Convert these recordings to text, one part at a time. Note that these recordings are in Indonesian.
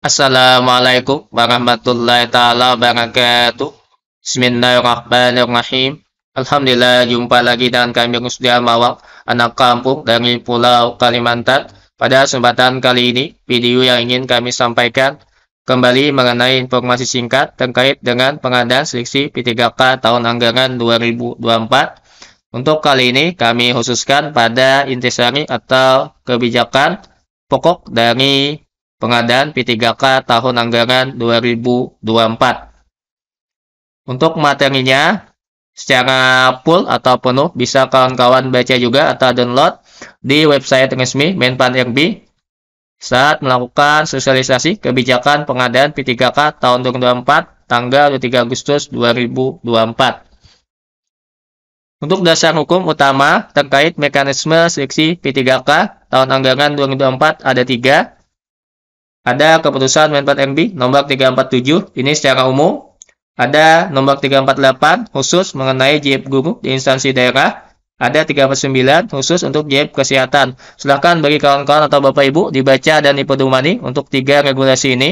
Assalamualaikum warahmatullahi taala wabarakatuh. Bismillahirrahmanirrahim. Alhamdulillah jumpa lagi dengan kami sudah Mawang, anak kampung dari Pulau Kalimantan. Pada kesempatan kali ini, video yang ingin kami sampaikan kembali mengenai informasi singkat terkait dengan pengadaan seleksi P3K tahun anggaran 2024. Untuk kali ini kami khususkan pada intisari atau kebijakan pokok dari pengadaan P3K tahun anggaran 2024. Untuk materinya, secara full atau penuh bisa kawan-kawan baca juga atau download di website resmi Menpan RB saat melakukan sosialisasi kebijakan pengadaan P3K tahun 2024 tanggal 3 Agustus 2024. Untuk dasar hukum utama terkait mekanisme seleksi P3K tahun anggaran 2024 ada tiga, ada keputusan Menpat MB nomor 347, ini secara umum. Ada nomor 348 khusus mengenai JIP guru di instansi daerah. Ada 349 khusus untuk JIP kesehatan. Silahkan bagi kawan-kawan atau Bapak Ibu dibaca dan dipedomani untuk tiga regulasi ini.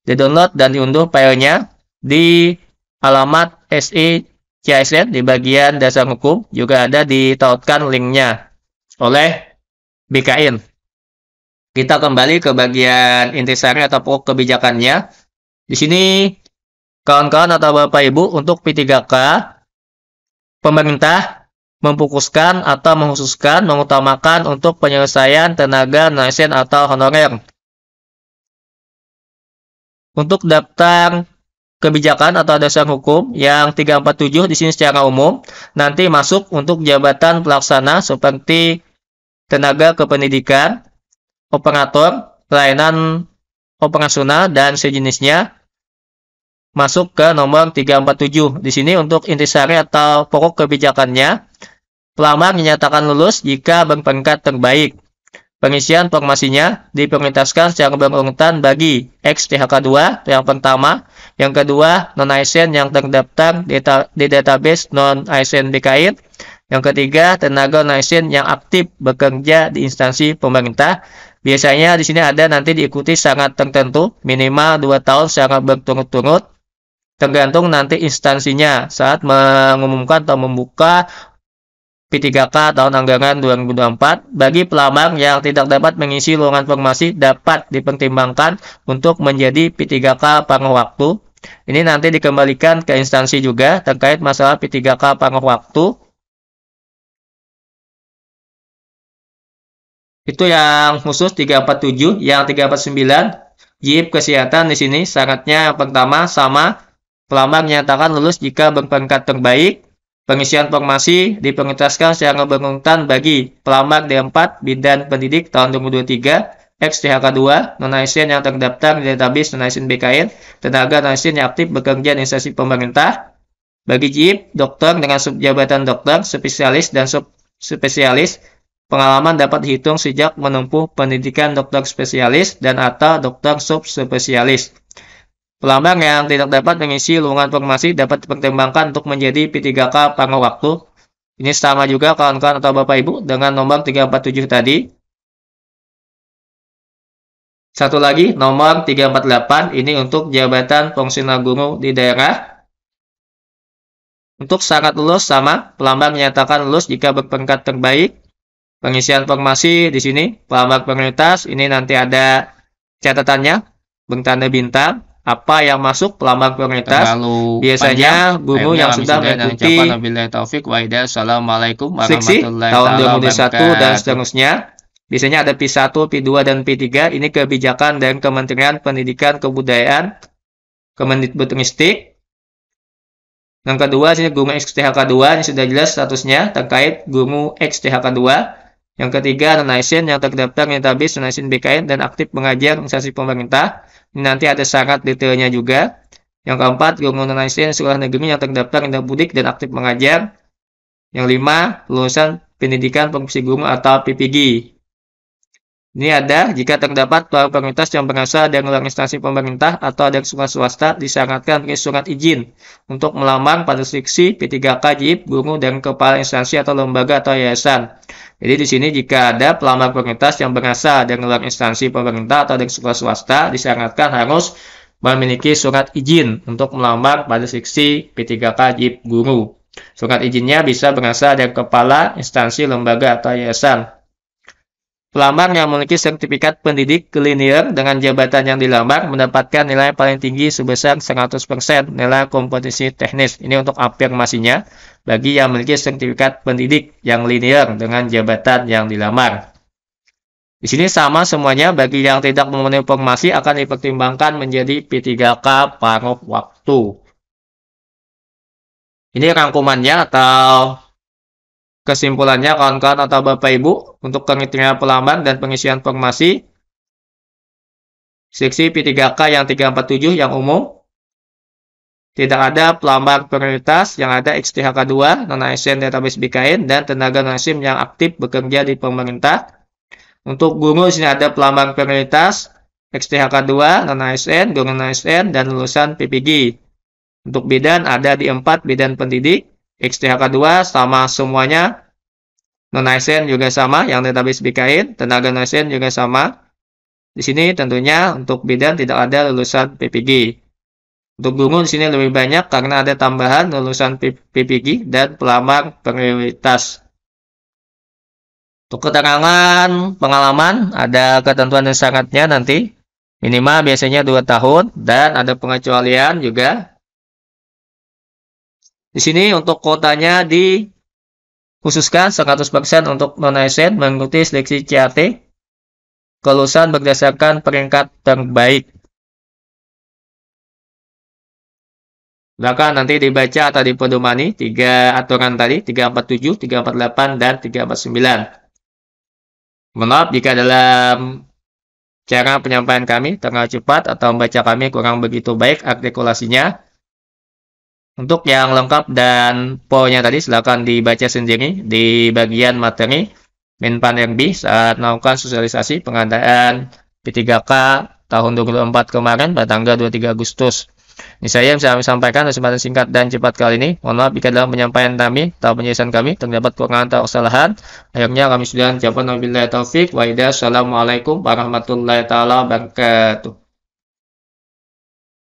di download dan diunduh filenya di alamat SE CSN di bagian dasar hukum juga ada ditautkan linknya oleh BKN. Kita kembali ke bagian intisari atau pokok kebijakannya. Di sini kawan-kawan atau Bapak Ibu untuk P3K pemerintah memfokuskan atau mengkhususkan mengutamakan untuk penyelesaian tenaga nasen atau honorer. Untuk daftar kebijakan atau dasar hukum yang 347 di sini secara umum nanti masuk untuk jabatan pelaksana seperti tenaga kependidikan, operator, layanan operasional, dan sejenisnya masuk ke nomor 347. Di sini untuk intisari atau pokok kebijakannya, pelamar dinyatakan lulus jika berpengkat terbaik. Pengisian formasinya diprioritaskan secara berurutan bagi XTHK 2 yang pertama, yang kedua non-ASN yang terdaftar di, database non-ASN DKI, yang ketiga tenaga non-ASN yang aktif bekerja di instansi pemerintah, Biasanya di sini ada nanti diikuti sangat tertentu, minimal 2 tahun sangat berturut-turut, tergantung nanti instansinya saat mengumumkan atau membuka P3K tahun anggaran 2024 bagi pelamar yang tidak dapat mengisi lowongan formasi dapat dipertimbangkan untuk menjadi P3K panggung waktu. Ini nanti dikembalikan ke instansi juga terkait masalah P3K panggung waktu. Itu yang khusus 347, yang 349 jib kesehatan di sini syaratnya pertama sama pelamar menyatakan lulus jika berpangkat terbaik. Pengisian formasi diprioritaskan secara berurutan bagi pelamar D4 bidan pendidik tahun 2023 XTHK2, non-asn yang terdaftar di database non-asn BKN, tenaga non yang aktif bekerja di instansi pemerintah, bagi JIP, dokter dengan jabatan dokter, spesialis dan subspesialis Pengalaman dapat dihitung sejak menempuh pendidikan dokter spesialis dan atau dokter subspesialis. Pelambang yang tidak dapat mengisi lowongan formasi dapat dipertimbangkan untuk menjadi P3K panggung waktu. Ini sama juga kawan-kawan atau Bapak Ibu dengan nomor 347 tadi. Satu lagi, nomor 348, ini untuk jabatan fungsional guru di daerah. Untuk sangat lulus sama, pelambang menyatakan lulus jika berpengkat terbaik, pengisian formasi di sini pelamar prioritas ini nanti ada catatannya tanda bintang apa yang masuk pelamar prioritas Terlalu biasanya guru yang sudah mengikuti taufik Waida assalamualaikum warahmatullahi tahun dan seterusnya biasanya ada P1, P2 dan P3 ini kebijakan dan Kementerian Pendidikan Kebudayaan Kemendikbudristik yang kedua sini guru XTHK2 ini sudah jelas statusnya terkait guru XTHK2 yang ketiga, Renaisin yang terdaftar database Renaisin BKN dan aktif mengajar organisasi pemerintah. Ini nanti ada syarat detailnya juga. Yang keempat, lulusan Renaisin sekolah negeri yang terdaftar di publik dan aktif mengajar. Yang lima, lulusan pendidikan profesi guru atau PPG. Ini ada jika terdapat bahwa komunitas yang berasal dari luar instansi pemerintah atau dari sekolah swasta disyaratkan dengan surat izin untuk melamar pada seleksi P3K JIP, guru dan kepala instansi atau lembaga atau yayasan. Jadi di sini jika ada pelamar komunitas yang berasal dari luar instansi pemerintah atau dari sekolah swasta disyaratkan harus memiliki surat izin untuk melamar pada seleksi P3K JIP guru. Surat izinnya bisa berasal dari kepala instansi lembaga atau yayasan. Pelamar yang memiliki sertifikat pendidik klinier dengan jabatan yang dilamar mendapatkan nilai paling tinggi sebesar 100% nilai kompetisi teknis. Ini untuk afirmasinya bagi yang memiliki sertifikat pendidik yang linier dengan jabatan yang dilamar. Di sini sama semuanya bagi yang tidak memenuhi formasi akan dipertimbangkan menjadi P3K paruh waktu. Ini rangkumannya atau Kesimpulannya kawan-kawan atau Bapak Ibu untuk kemitraan pelambat dan pengisian formasi Seksi P3K yang 347 yang umum. Tidak ada pelambat prioritas yang ada XTHK2, non-ASN database BKN, dan tenaga non yang aktif bekerja di pemerintah. Untuk guru sini ada pelambat prioritas, XTHK2, non-ASN, guru non-ASN, dan lulusan PPG. Untuk bidan ada di 4 bidan pendidik, XTHK2 sama semuanya. Nonaisen juga sama, yang database BKN, tenaga nonaisen juga sama. Di sini tentunya untuk bidan tidak ada lulusan PPG. Untuk guru di sini lebih banyak karena ada tambahan lulusan PPG dan pelamar prioritas. Untuk keterangan pengalaman ada ketentuan yang sangatnya nanti. Minimal biasanya 2 tahun dan ada pengecualian juga di sini untuk kuotanya dikhususkan 100% untuk non ASN mengikuti seleksi CAT kelulusan berdasarkan peringkat terbaik. Silakan nanti dibaca atau dipedomani tiga aturan tadi 347, 348 dan 349. Mohon jika dalam cara penyampaian kami terlalu cepat atau membaca kami kurang begitu baik artikulasinya. Untuk yang lengkap dan poinnya tadi silahkan dibaca sendiri di bagian materi Menpan RB saat melakukan sosialisasi pengadaan P3K tahun 2004 kemarin pada tanggal 23 Agustus. Ini saya yang saya sampaikan kesempatan singkat dan cepat kali ini. Mohon maaf jika dalam penyampaian kami atau penjelasan kami terdapat kekurangan atau kesalahan. Akhirnya kami sudah jawaban wabillahi taufik Waalaikumsalam warahmatullahi taala wabarakatuh.